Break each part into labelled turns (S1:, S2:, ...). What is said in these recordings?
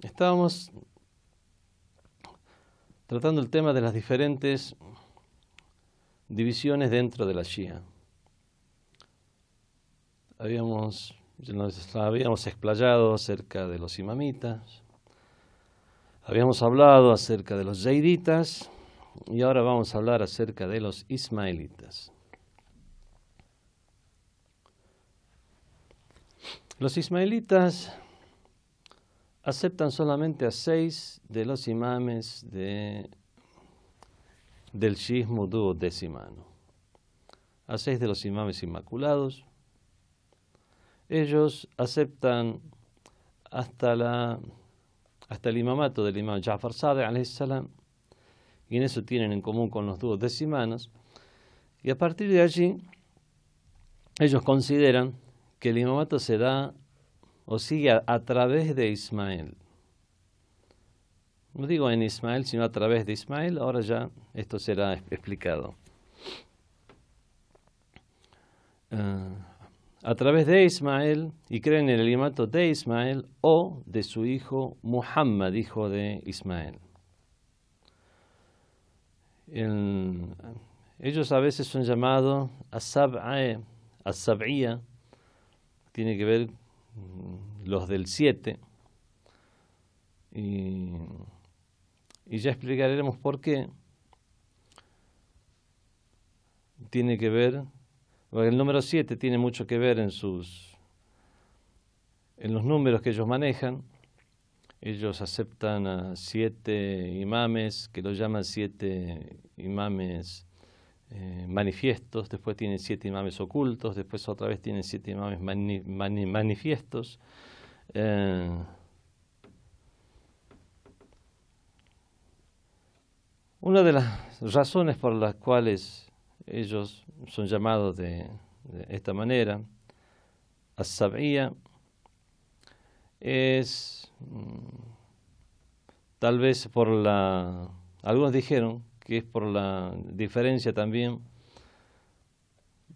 S1: Estábamos tratando el tema de las diferentes divisiones dentro de la Shia. Habíamos, explayado acerca de los imamitas, habíamos hablado acerca de los jaiditas. y ahora vamos a hablar acerca de los ismaelitas. Los ismaelitas aceptan solamente a seis de los imames de, del shismo duodecimano, a seis de los imames inmaculados. Ellos aceptan hasta, la, hasta el imamato del imam Jafar Sadeh, salam, y en eso tienen en común con los duodecimanos, y a partir de allí ellos consideran que el imamato se da o sigue a, través de Ismael. No digo en Ismael, sino a través de Ismael, ahora ya esto será explicado. Ah, a través de Ismael y creen en el imato de Ismael o de su hijo Muhammad, hijo de Ismael. ellos a veces son llamados sabía tiene que ver Mm, los del 7, y, ya explicaremos por qué. Tiene que ver, el número 7 tiene mucho que ver en sus en los números que ellos manejan. Ellos aceptan a siete imames, que lo llaman siete imames eh, manifiestos, después tienen siete imames ocultos, después otra vez tienen siete imames manifiestos. Eh. una de las razones por las cuales ellos son llamados de, esta manera, a es mm, tal vez por la... Algunos dijeron que es por la diferencia también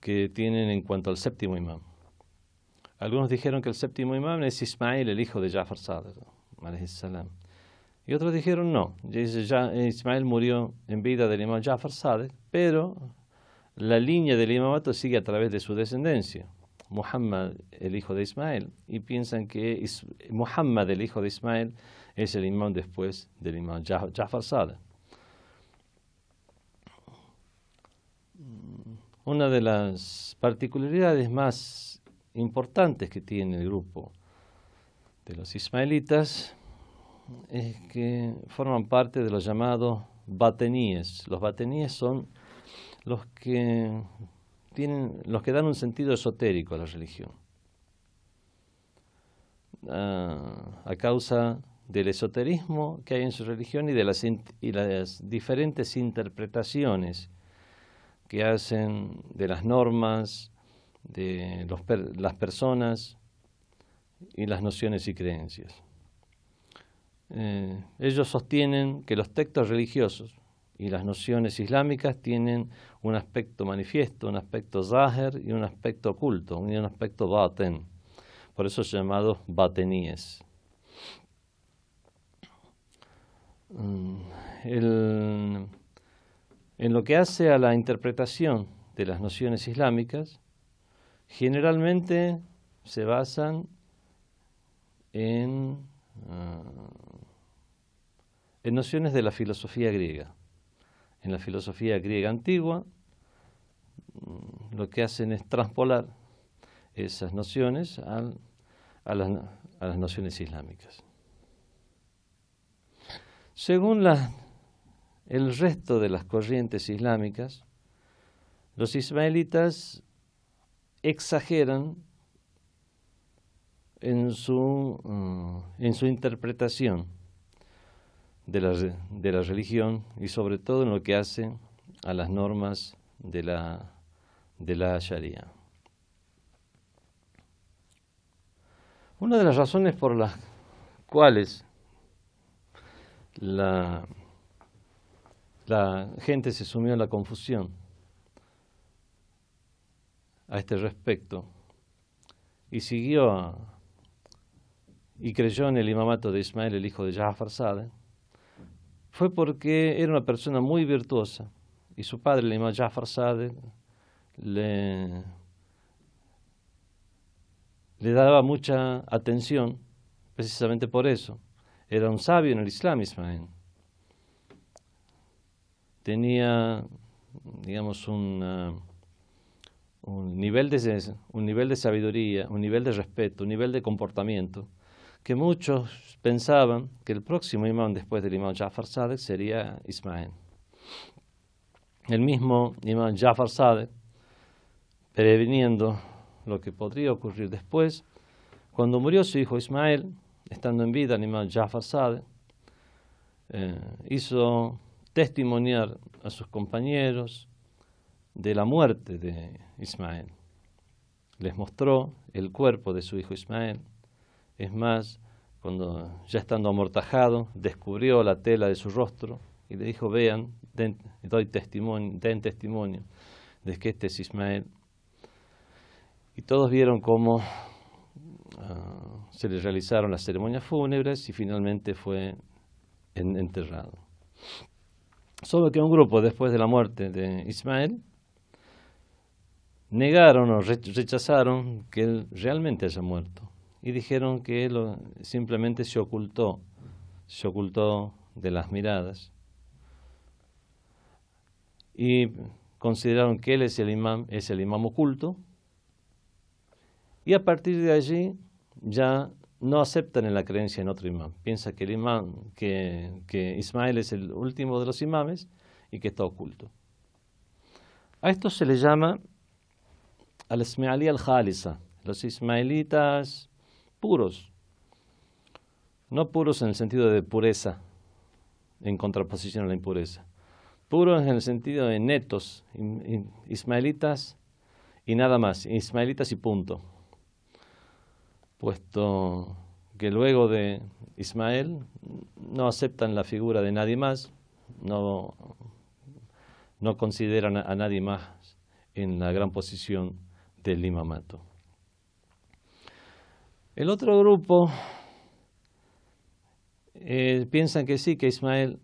S1: que tienen en cuanto al séptimo imán. Algunos dijeron que el séptimo imán es Ismael, el hijo de Jafar Sadr, Y otros dijeron no, Ismael murió en vida del imán Jafar Sadr, pero la línea del imamato sigue a través de su descendencia. Muhammad, el hijo de Ismael, y piensan que Muhammad, el hijo de Ismael, es el imán después del imán Jafar Sadr. una de las particularidades más importantes que tiene el grupo de los ismaelitas es que forman parte de los llamados bateníes. Los bateníes son los que tienen, los que dan un sentido esotérico a la religión. Ah, a, causa del esoterismo que hay en su religión y de las, y las diferentes interpretaciones que hacen de las normas, de las personas y las nociones y creencias. Eh, ellos sostienen que los textos religiosos y las nociones islámicas tienen un aspecto manifiesto, un aspecto zahir y un aspecto oculto, un aspecto baten, por eso llamados bateníes. Mm, el, en lo que hace a la interpretación de las nociones islámicas, generalmente se basan en, eh, nociones de la filosofía griega. En la filosofía griega antigua, mm, lo que hacen es transpolar esas nociones a, las, a las nociones islámicas. Según las el resto de las corrientes islámicas, los ismaelitas exageran en su, mm, en su interpretación de la, religión y sobre todo en lo que hace a las normas de la, de la Sharia. Una de las razones por las cuales la la gente se sumió en la confusión a este respecto y siguió y creyó en el imamato de Ismael, el hijo de Jafar Sade. fue porque era una persona muy virtuosa y su padre, el imam Jafar Sade, le, le daba mucha atención precisamente por eso. Era un sabio en el Islam, Ismael tenía, digamos, ah, un, nivel de, un nivel de sabiduría, un nivel de respeto, un nivel de comportamiento, que muchos pensaban que el próximo imán después del imán Jafar Sadek sería Ismael. El mismo imán Jafar Sade, previniendo lo que podría ocurrir después, cuando murió su hijo Ismael, estando en vida el imán Jafar Sadek, eh, hizo testimoniar a sus compañeros de la muerte de Ismael. Les mostró el cuerpo de su hijo Ismael. Es más, cuando ya estando amortajado, descubrió la tela de su rostro y le dijo, vean, den, testimonio, testimonio de que este es Ismael. Y todos vieron cómo ah, se le realizaron las ceremonias fúnebres y finalmente fue enterrado. Solo que un grupo después de la muerte de Ismael negaron o rechazaron que él realmente haya muerto y dijeron que él simplemente se ocultó, se ocultó de las miradas y consideraron que él es el imán es el imán oculto y a partir de allí ya no aceptan en la creencia en otro imán. Piensa que el imán, que, Ismael es el último de los imames y que está oculto. A esto se le llama al Ismaili al Jalisa, los ismaelitas puros. No puros en el sentido de pureza, en contraposición a la impureza. Puros en el sentido de netos, ismaelitas y nada más, ismaelitas y punto puesto que luego de Ismael no aceptan la figura de nadie más, no, no consideran a nadie más en la gran posición del imamato. El otro grupo eh, piensan que sí, que Ismael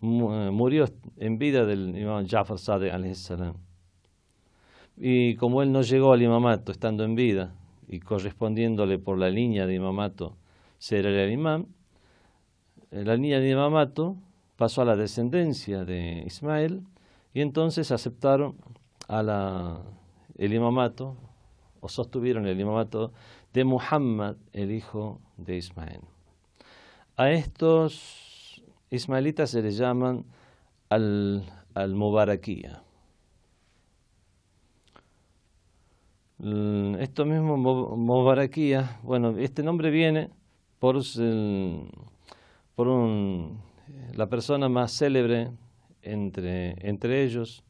S1: eh, murió en vida del imam Jafar al Y como él no llegó al imamato estando en vida, y correspondiéndole por la línea de Imamato ser el imam, la línea de Imamato pasó a la descendencia de Ismael y entonces aceptaron a la, el imamato o sostuvieron el imamato de Muhammad, el hijo de Ismael. A estos ismaelitas se les llaman al, al Mubarakía. Mm, esto mismo, Mubarakía, bueno, este nombre viene por, por la persona más célebre entre, entre ellos,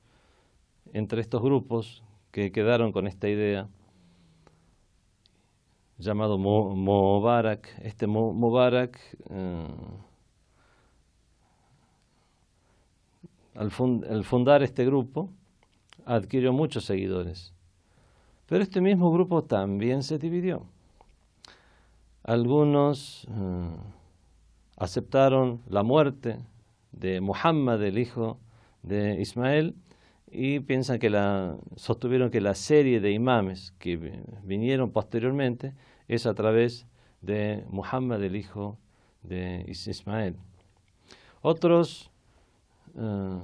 S1: entre estos grupos que quedaron con esta idea, llamado Mobarak. Mubarak. Este Mobarak, eh, al fundar este grupo, adquirió muchos seguidores pero este mismo grupo también se dividió. Algunos mm, aceptaron la muerte de Muhammad, el hijo de Ismael, y piensan que la, sostuvieron que la serie de imames que vinieron posteriormente es a través de Muhammad, el hijo de Ismael. Otros eh,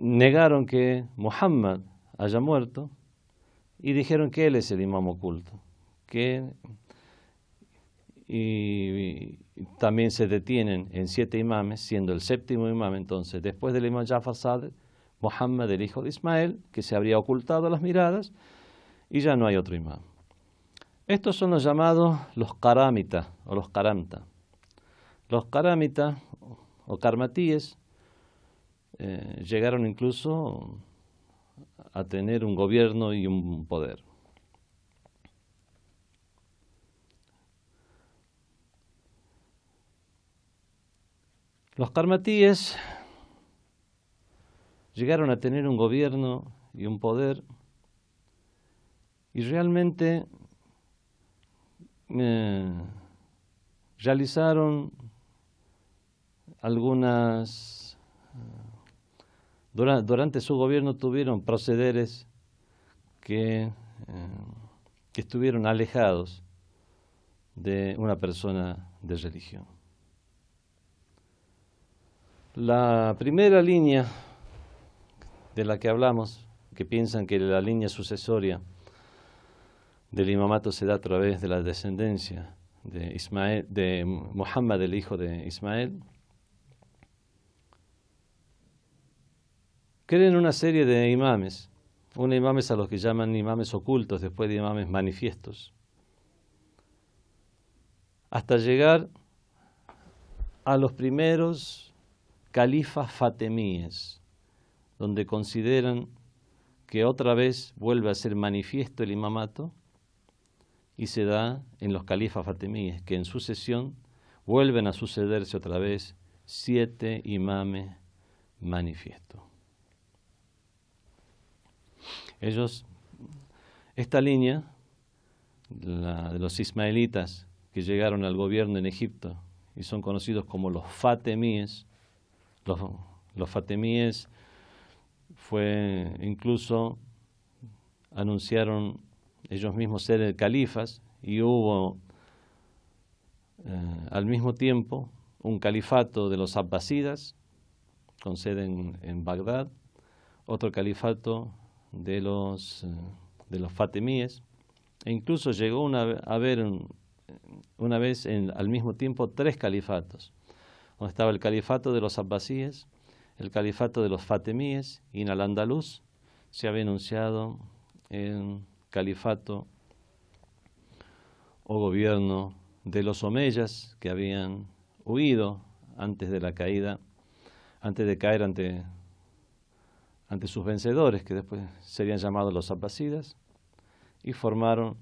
S1: negaron que Muhammad haya muerto, y dijeron que él es el imam oculto. Que, y, también se detienen en siete imames, siendo el séptimo imam entonces, después del imam Jafar Sadr, Mohammed, el hijo de Ismael, que se habría ocultado a las miradas, y ya no hay otro imam. Estos son los llamados los karamita o los karamta. Los karamita o karmatíes eh, llegaron incluso a tener un gobierno y un poder. Los karmatíes llegaron a tener un gobierno y un poder y realmente eh, realizaron algunas durante, su gobierno tuvieron procederes eh, que, estuvieron alejados de una persona de religión. La primera línea de la que hablamos, que piensan que la línea sucesoria del imamato se da a través de la descendencia de, Ismael, de Muhammad, el hijo de Ismael, creen una serie de imames, un imames a los que llaman imames ocultos, después de imames manifiestos, hasta llegar a los primeros califas fatemíes, donde consideran que otra vez vuelve a ser manifiesto el imamato y se da en los califas fatemíes, que en sucesión vuelven a sucederse otra vez siete imames manifiestos. Ellos, esta línea, la de los ismaelitas que llegaron al gobierno en Egipto y son conocidos como los fatemíes, los, los fatemíes fue incluso anunciaron ellos mismos ser califas y hubo eh, al mismo tiempo un califato de los abbasidas con sede en, en Bagdad, otro califato de los, eh, de los fatemíes, e incluso llegó a haber una vez en, al mismo tiempo tres califatos, donde estaba el califato de los abbasíes, el califato de los fatemíes y en Al-Andalus se había enunciado el califato o gobierno de los omeyas que habían huido antes de la caída, antes de caer ante ante sus vencedores, que después serían llamados los albasidas, y formaron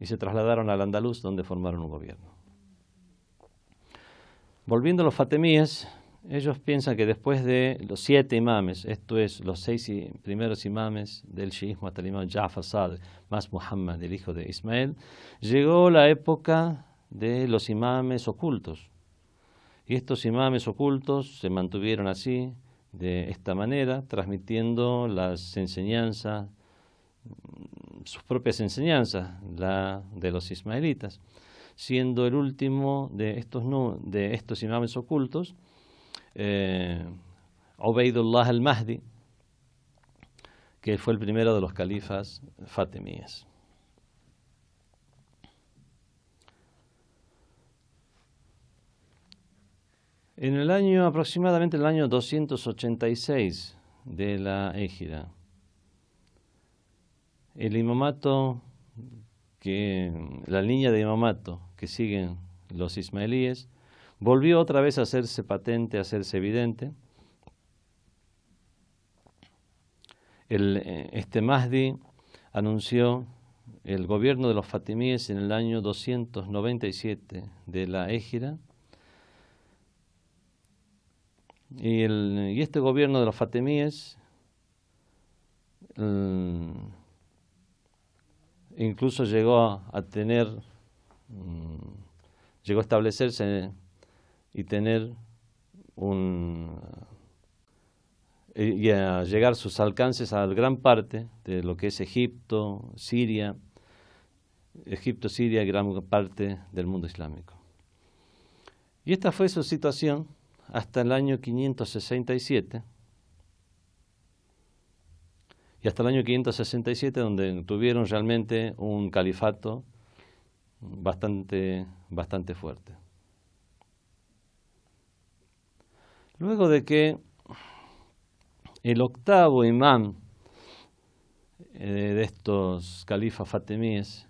S1: y se trasladaron al Andaluz, donde formaron un gobierno. Volviendo a los fatemíes, ellos piensan que después de los siete imames, esto es, los seis primeros imames del shiismo hasta el Ja'far más Muhammad, el hijo de Ismael, llegó la época de los imames ocultos. Y estos imames ocultos se mantuvieron así de esta manera, transmitiendo las enseñanzas, mm, sus propias enseñanzas, la de los ismaelitas, siendo el último de estos, de estos imames ocultos, eh, Obeidullah al-Mahdi, que fue el primero de los califas fatemíes. En el año, aproximadamente el año 286 de la Égida, el imamato, que, la línea de imamato que siguen los ismaelíes, volvió otra vez a hacerse patente, a hacerse evidente. Eh, este Mahdi anunció el gobierno de los fatimíes en el año 297 de la Égida, y, y este gobierno de los fatemíes incluso llegó a, tener, mm, llegó a establecerse y tener un eh, y a llegar sus alcances a gran parte de lo que es Egipto, Siria, Egipto, Siria y gran parte del mundo islámico. Y esta fue su situación hasta el año 567 y hasta el año 567 donde tuvieron realmente un califato bastante, bastante fuerte. Luego de que el octavo imán eh, de estos califas fatemíes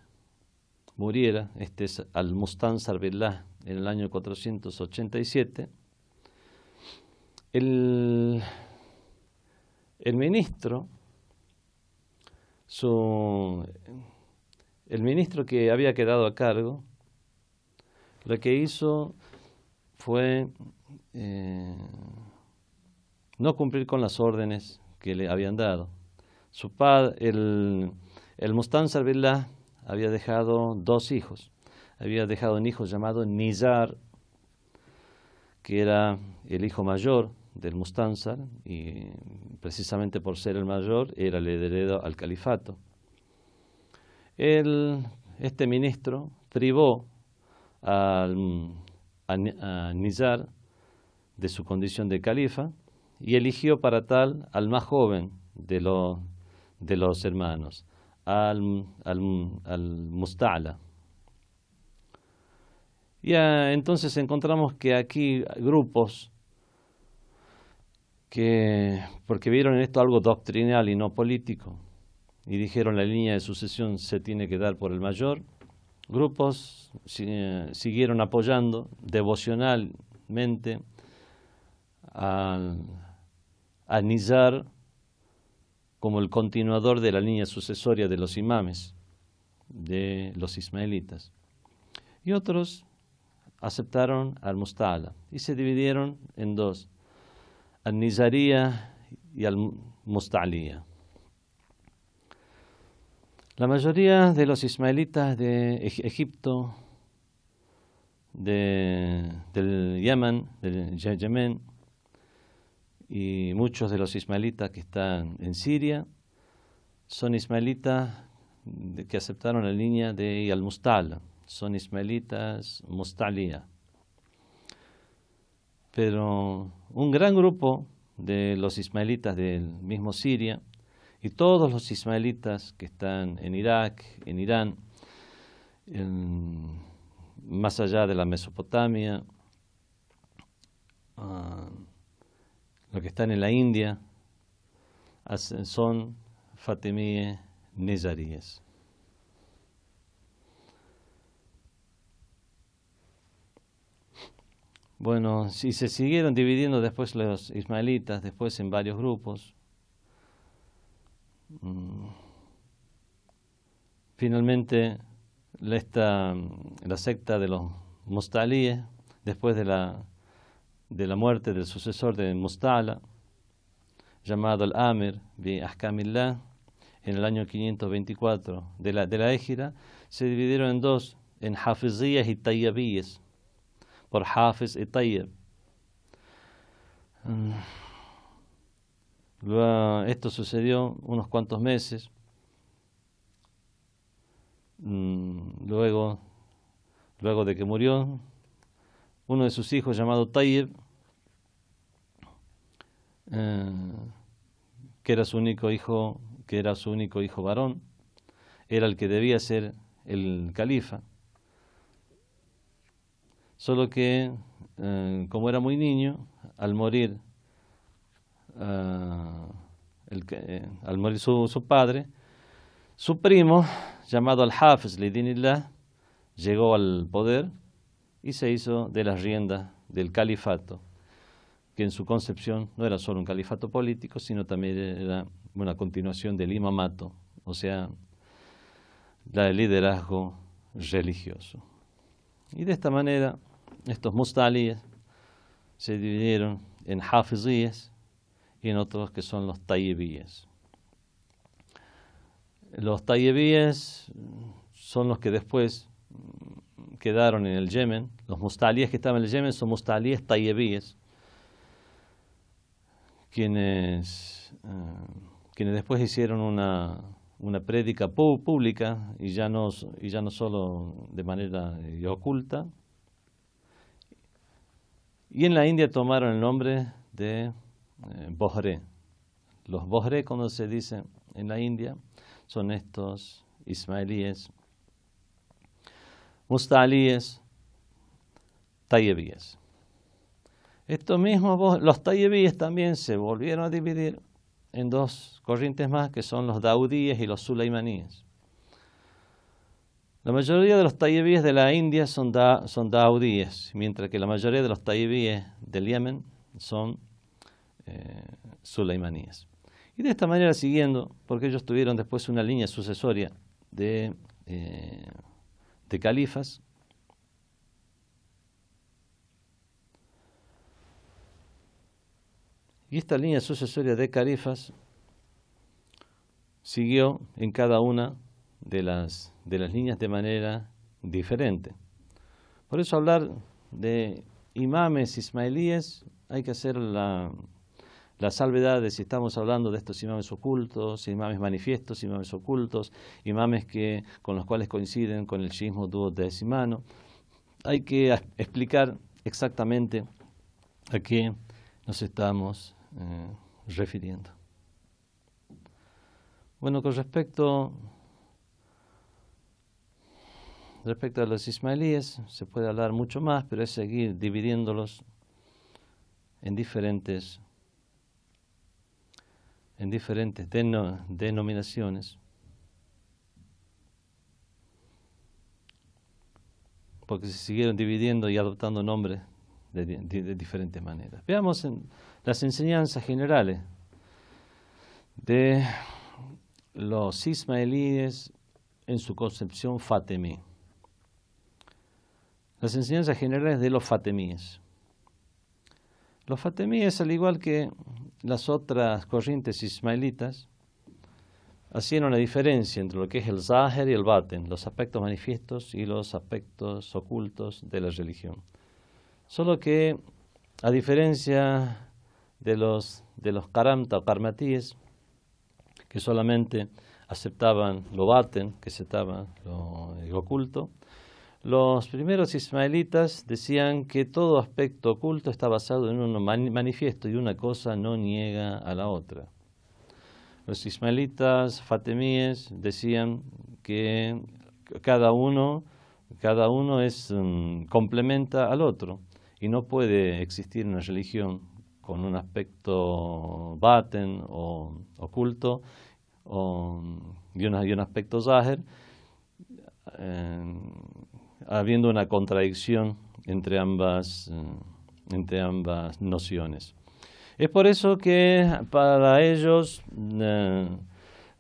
S1: muriera, este es al-Mustansar Billah, en el año 487, el, ministro, su, el ministro que había quedado a cargo, lo que hizo fue eh, no cumplir con las órdenes que le habían dado. Su padre, el, el Mustán había dejado dos hijos. Había dejado un hijo llamado Nizar, que era el hijo mayor, del Mustanzar y precisamente por ser el mayor era el heredero al califato. este ministro tribó a, Nizar de su condición de califa y eligió para tal al más joven de, de los hermanos, al, Musta'la. Y ah, entonces encontramos que aquí grupos que porque vieron en esto algo doctrinal y no político, y dijeron la línea de sucesión se tiene que dar por el mayor, grupos siguieron apoyando devocionalmente a Nizar como el continuador de la línea sucesoria de los imames, de los ismaelitas. Y otros aceptaron al Mustala y se dividieron en dos al y al-Musta'liya. La mayoría de los ismaelitas de Egipto, del Yemen, del Yemen, y muchos de los ismaelitas que están en Siria, son ismaelitas que aceptaron la línea de al-Mustal, son ismaelitas mustalía pero un gran grupo de los ismaelitas del mismo Siria y todos los ismaelitas que están en Irak, en Irán, más allá de la Mesopotamia, ah, los que están en la India, son fatimíes Neyaríes. Bueno, si se siguieron dividiendo después los ismaelitas, después en varios grupos. Mm, finalmente, la secta de los mustalíes, después de la, de la muerte del sucesor de Mustala, llamado el amir bi en el año 524 de la, de la Égira, se dividieron en dos, en Hafizíes y Tayyabíes por Hafiz y Tayyib. Esto sucedió unos cuantos meses. Luego, luego de que murió, uno de sus hijos llamado Tayyib, eh, que era su único hijo, que era su único hijo varón, era el que debía ser el califa. Solo que, eh, como era muy niño, al morir, eh, eh, su, padre, su primo, llamado Al-Hafiz Lidinillah, llegó al poder y se hizo de las riendas del califato, que en su concepción no era solo un califato político, sino también era una continuación del imamato, o sea, la del liderazgo religioso. Y de esta manera estos mustalíes se dividieron en hafizíes y en otros que son los tayyibíes. Los tayyibíes son los que después quedaron en el Yemen. Los mustalíes que estaban en el Yemen son mustalíes tayyibíes, quienes, eh, quienes después hicieron una, una prédica pública y ya, no, y ya no solo de manera eh, oculta, y en la India tomaron el nombre de eh, Bohre. Los Bohre, como se dice en la India, son estos Ismailíes, mustalíes, tayebíes. Estos mismos, los tayebíes también se volvieron a dividir en dos corrientes más, que son los daudíes y los sulaimaníes. La mayoría de los taibíes de la India son, daudíes, mientras que la mayoría de los taibíes del Yemen son eh, suleimaníes. Y de esta manera siguiendo, porque ellos tuvieron después una línea sucesoria de, eh, de califas, Y esta línea sucesoria de califas siguió en cada una de las de las niñas de manera diferente. Por eso hablar de imames ismaelíes hay que hacer la, salvedad de si estamos hablando de estos imames ocultos, imames manifiestos, imames ocultos, imames que, con los cuales coinciden con el shiismo duodecimano. Hay que explicar exactamente a qué nos estamos eh, refiriendo. Bueno, con respecto Respecto a los ismaelíes, se puede hablar mucho más, pero es seguir dividiéndolos en diferentes, en diferentes denominaciones. Porque se siguieron dividiendo y adoptando nombres de, diferentes maneras. Veamos en las enseñanzas generales de los ismaelíes en su concepción fatemí las enseñanzas generales de los fatemíes. Los fatemíes, al igual que las otras corrientes ismailitas, hacían una diferencia entre lo que es el Zahir y el Baten, los aspectos manifiestos y los aspectos ocultos de la religión. Solo que, a diferencia de los, de los Karamta o Karmatíes, que solamente aceptaban lo Baten, que aceptaban lo oculto, los primeros ismaelitas decían que todo aspecto oculto está basado en un manifiesto y una cosa no niega a la otra. Los ismaelitas fatemíes decían que cada uno, cada uno es, mm, complementa al otro y no puede existir una religión con un aspecto baten o oculto o, mm, y, un aspecto zaher. Eh, habiendo una contradicción entre ambas, eh, entre ambas nociones. Es por eso que para ellos eh,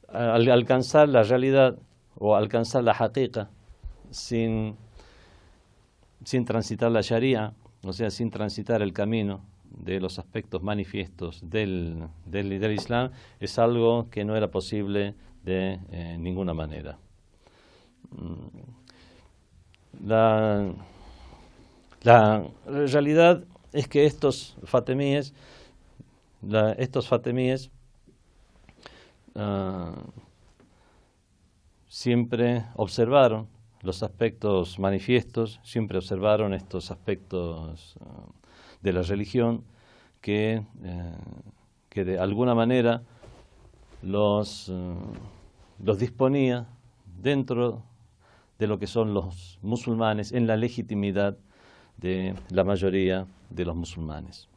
S1: alcanzar la realidad o alcanzar la haqiqa sin, sin transitar la sharia, o sea, sin transitar el camino de los aspectos manifiestos del, Islam, es algo que no era posible de eh, ninguna manera. Mm. La, la realidad es que estos fatemíes, estos fatemíes ah, siempre observaron los aspectos manifiestos, siempre observaron estos aspectos ah, de la religión que, eh, que de alguna manera los, ah, los disponía dentro de lo que son los musulmanes en la legitimidad de la mayoría de los musulmanes.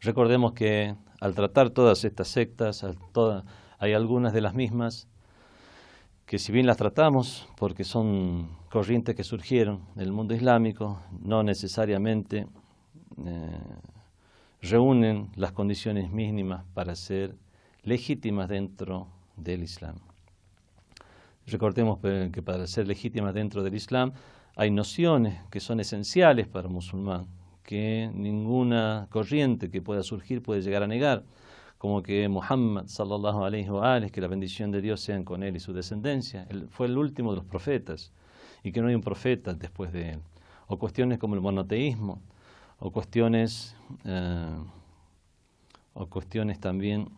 S1: Recordemos que al tratar todas estas sectas, hay algunas de las mismas que si bien las tratamos, porque son corrientes que surgieron del mundo islámico, no necesariamente eh, reúnen las condiciones mínimas para ser legítimas dentro del Islam. Recordemos que para ser legítima dentro del Islam hay nociones que son esenciales para un musulmán, que ninguna corriente que pueda surgir puede llegar a negar, como que Muhammad, sallallahu alayhi wa alayhi, que la bendición de Dios sean con él y su descendencia, él fue el último de los profetas, y que no hay un profeta después de él, o cuestiones como el monoteísmo, o cuestiones, eh, o cuestiones también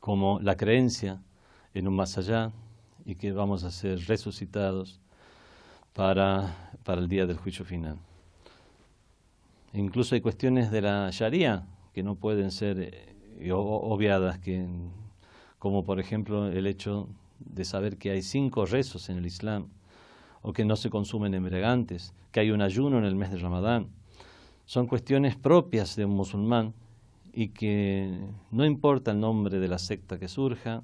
S1: como la creencia en un más allá, y que vamos a ser resucitados para, el día del juicio final. Incluso hay cuestiones de la Sharia que no pueden ser eh, obviadas, que, como por ejemplo el hecho de saber que hay cinco rezos en el Islam, o que no se consumen embriagantes, que hay un ayuno en el mes de Ramadán. Son cuestiones propias de un musulmán y que no importa el nombre de la secta que surja,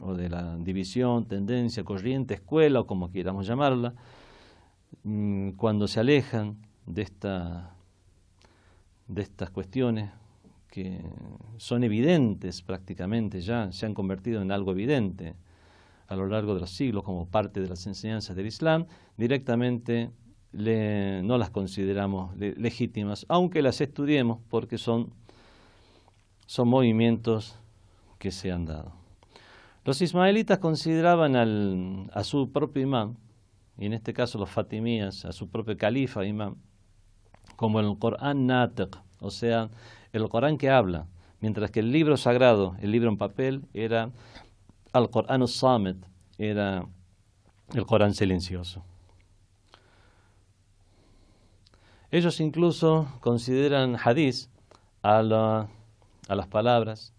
S1: o de la división, tendencia, corriente, escuela o como queramos llamarla, mm, cuando se alejan de, esta, de estas cuestiones que son evidentes prácticamente ya, se han convertido en algo evidente a lo largo de los siglos como parte de las enseñanzas del Islam, directamente no las consideramos legítimas, aunque las estudiemos porque son movimientos que se han dado. Los ismaelitas consideraban a su propio imán, y en este caso los fatimías, a su propio califa imán, como el Corán Natak, o sea, el Corán que habla, mientras que el libro sagrado, el libro en papel, era al Corán Samet, era el Corán silencioso. Ellos incluso consideran hadith. a las palabras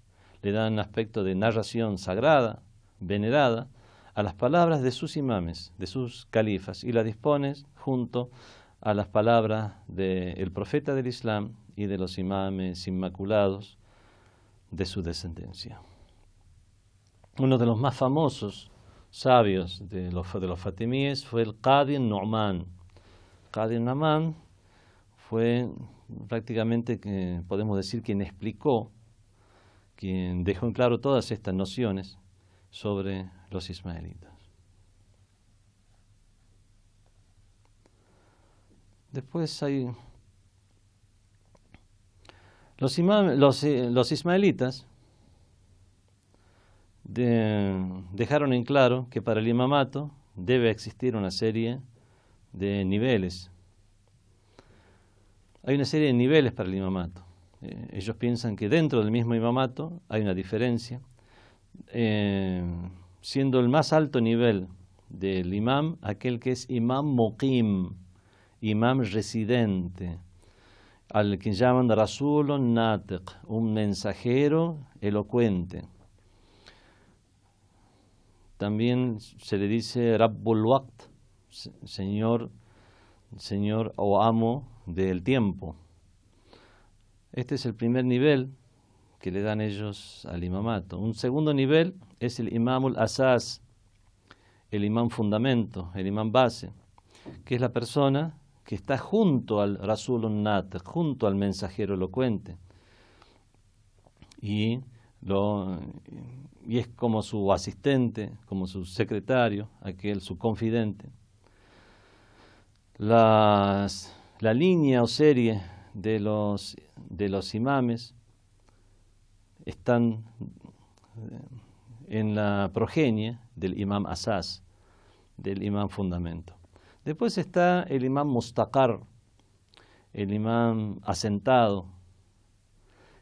S1: le dan un aspecto de narración sagrada, venerada, a las palabras de sus imames, de sus califas, y las dispones junto a las palabras del profeta del Islam y de los imames inmaculados de su descendencia. Uno de los más famosos sabios de los, de los fatimíes fue el Qadi Nu'man. Qadi Nu'man fue prácticamente, eh, podemos decir, quien explicó quien dejó en claro todas estas nociones sobre los ismaelitas. Después hay los, eh, los, ismaelitas dejaron en claro que para el imamato debe existir una serie de niveles. Hay una serie de niveles para el imamato. Eh, ellos piensan que dentro del mismo imamato hay una diferencia. Eh, siendo el más alto nivel del imam aquel que es imam muqim, imam residente, al que llaman Rasulun Natiq, un mensajero elocuente. También se le dice Rabbul Waqt, señor, señor o amo del tiempo. Este es el primer nivel que le dan ellos al imamato. Un segundo nivel es el imamul asas, el imam fundamento, el imam base, que es la persona que está junto al rasul Nat, junto al mensajero elocuente. Y, y es como su asistente, como su secretario, aquel, su confidente. la línea o serie de los, de los imames están eh, en la progenie del imam asas, del imam fundamento. Después está el imam mustaqar, el imam asentado.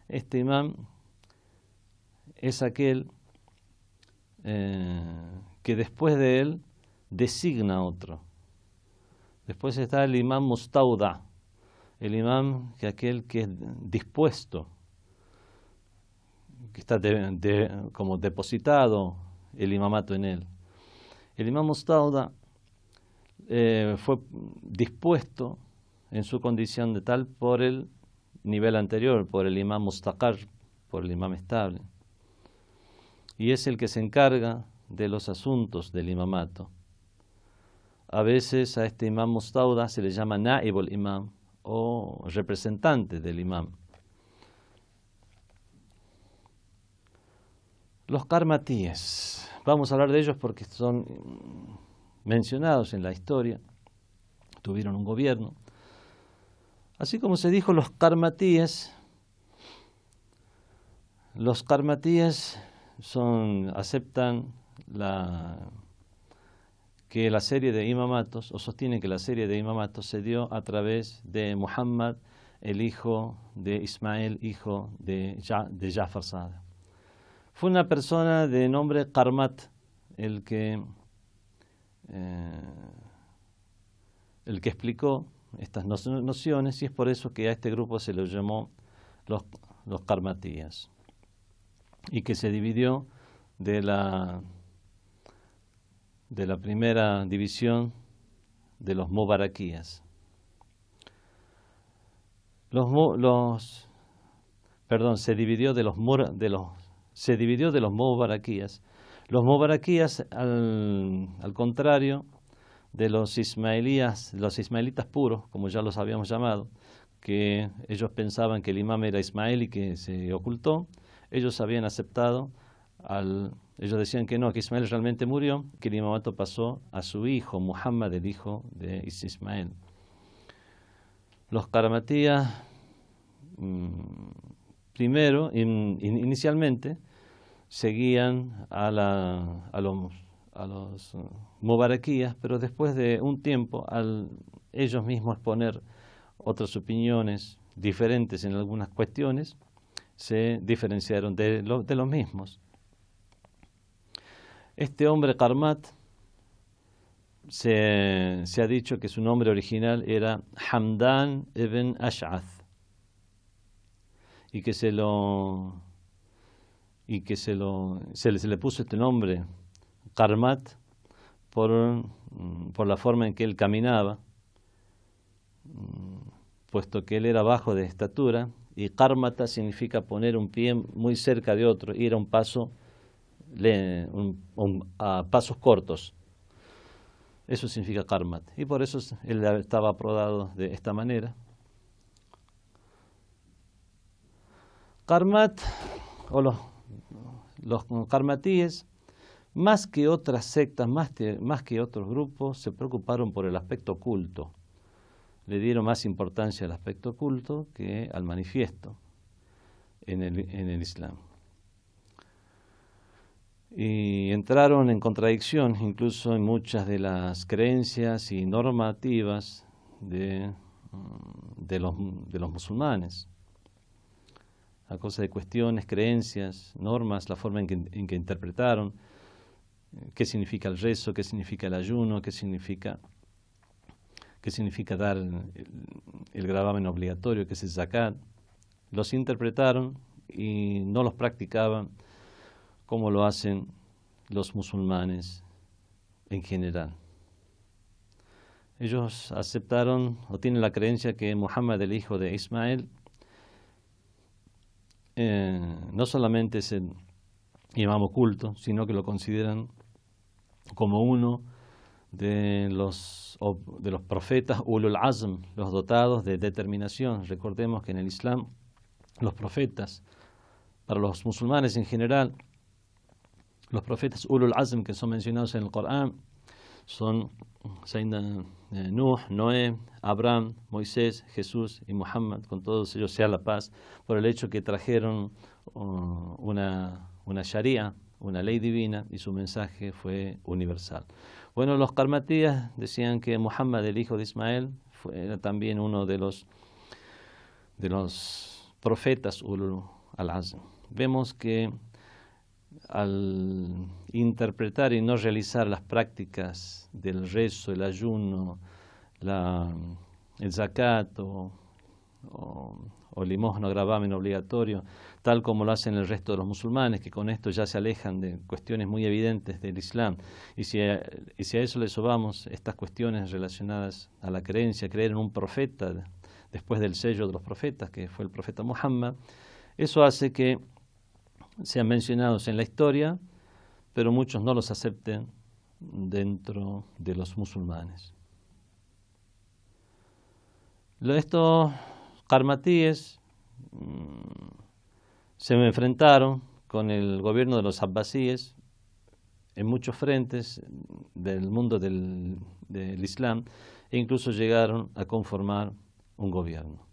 S1: Este imam es aquel eh, que después de él designa otro. Después está el imam mustauda, el imam que aquel que es dispuesto, que está como depositado el imamato en él. El imam Mustauda eh, fue dispuesto en su condición de tal por el nivel anterior, por el imam Mustaqar, por el imam estable. Y es el que se encarga de los asuntos del imamato. A veces a este imam Mustauda se le llama Naibul Imam, o representantes del imán. Los karmatíes, vamos a hablar de ellos porque son mencionados en la historia, tuvieron un gobierno. Así como se dijo, los karmatíes, los karmatíes son, aceptan la que la serie de imamatos, o sostienen que la serie de imamatos se dio a través de Muhammad, el hijo de Ismael, hijo de, de Jafar Sada. Fue una persona de nombre Karmat, el que, eh, el que explicó estas nociones y es por eso que a este grupo se lo llamó los Karmatías y que se dividió de la de la primera división de los Mobaraquías. Los, los, perdón, se dividió de los, de los se dividió de los Mobaraquías. Los al, al contrario de los ismaelías, los ismaelitas puros, como ya los habíamos llamado, que ellos pensaban que el imam era Ismael y que se ocultó, ellos habían aceptado ellos decían que no, que Ismael realmente murió, que el imamato pasó a su hijo, Muhammad, el hijo de Ismael. Los karamatías, mm, primero, inicialmente, seguían a, los, a eh, mubarakías, pero después de un tiempo, al ellos mismos poner otras opiniones diferentes en algunas cuestiones, se diferenciaron de los mismos. Este hombre Karmat se, ha dicho que su nombre original era Hamdan ibn Ash'ath y que se lo y que se lo se le, puso este nombre Karmat por, por la forma en que él caminaba puesto que él era bajo de estatura, y karmata significa poner un pie muy cerca de otro, ir a un paso a pasos cortos. Eso significa karmat. Y por eso él estaba aprobado de esta manera. Karmat, o los, karmatíes, más que otras sectas, más, más que otros grupos, se preocuparon por el aspecto oculto. Le dieron más importancia al aspecto oculto que al manifiesto en el, en el Islam y entraron en contradicción incluso en muchas de las creencias y normativas de, mm, de, los, de los musulmanes. A causa de cuestiones, creencias, normas, la forma en que, en que interpretaron eh, qué significa el rezo, qué significa el ayuno, qué significa, qué significa dar el, gravamen obligatorio, que es el zakat, los interpretaron y no los practicaban como lo hacen los musulmanes en general. Ellos aceptaron o tienen la creencia que Muhammad, el hijo de Ismael, eh, no solamente es el imam oculto, sino que lo consideran como uno de los, de los profetas ulul azm, los dotados de determinación. Recordemos que en el Islam los profetas, para los musulmanes en general, los profetas Ulul Azm que son mencionados en el Corán son Sayyidina eh, Nuh, Noé, Abraham, Moisés, Jesús y Muhammad, con todos ellos sea la paz, por el hecho que trajeron uh, una, una sharia, una ley divina, y su mensaje fue universal. Bueno, los karmatías decían que Muhammad, el hijo de Ismael, era también uno de los, de los profetas Ulul al-Azm. Vemos que al interpretar y no realizar las prácticas del rezo, el ayuno, el zakat o, limosno gravamen obligatorio, tal como lo hacen el resto de los musulmanes, que con esto ya se alejan de cuestiones muy evidentes del Islam. Y si a, y si a eso le sobamos estas cuestiones relacionadas a la creencia, creer en un profeta, después del sello de los profetas, que fue el profeta Muhammad, eso hace que sean mencionados en la historia, pero muchos no los acepten dentro de los musulmanes. Estos karmatíes mm, se enfrentaron con el gobierno de los abbasíes en muchos frentes del mundo del, del Islam e incluso llegaron a conformar un gobierno.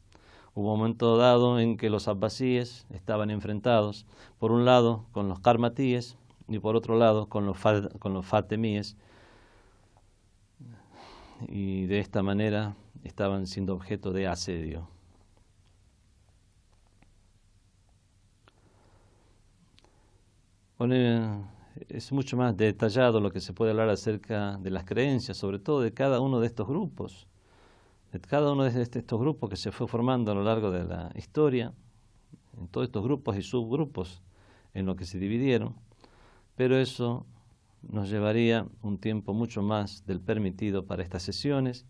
S1: Hubo un momento dado en que los abbasíes estaban enfrentados, por un lado con los karmatíes y por otro lado con los, fatemíes, y de esta manera estaban siendo objeto de asedio. es mucho más detallado lo que se puede hablar acerca de las creencias, sobre todo de cada uno de estos grupos cada uno este, de estos grupos que se fue formando a lo largo de la historia, en todos estos grupos y subgrupos en los que se dividieron, pero eso nos llevaría un tiempo mucho más del permitido para estas sesiones.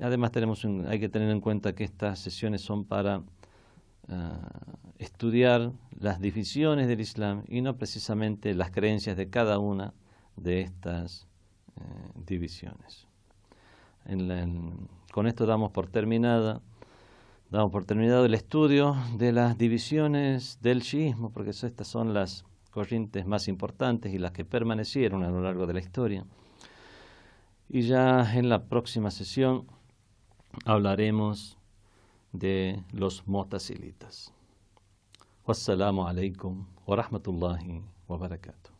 S1: Además tenemos hay que tener en cuenta que estas sesiones son para ah, estudiar las divisiones del Islam y no precisamente las creencias de cada una de estas eh, divisiones con esto damos por terminada damos por terminado el estudio de las divisiones del shiismo, porque estas son las corrientes más importantes y las que permanecieron a lo largo de la historia. Y ya en la próxima sesión hablaremos de los motasilitas. Wassalamu alaikum wa rahmatullahi wa barakatuh.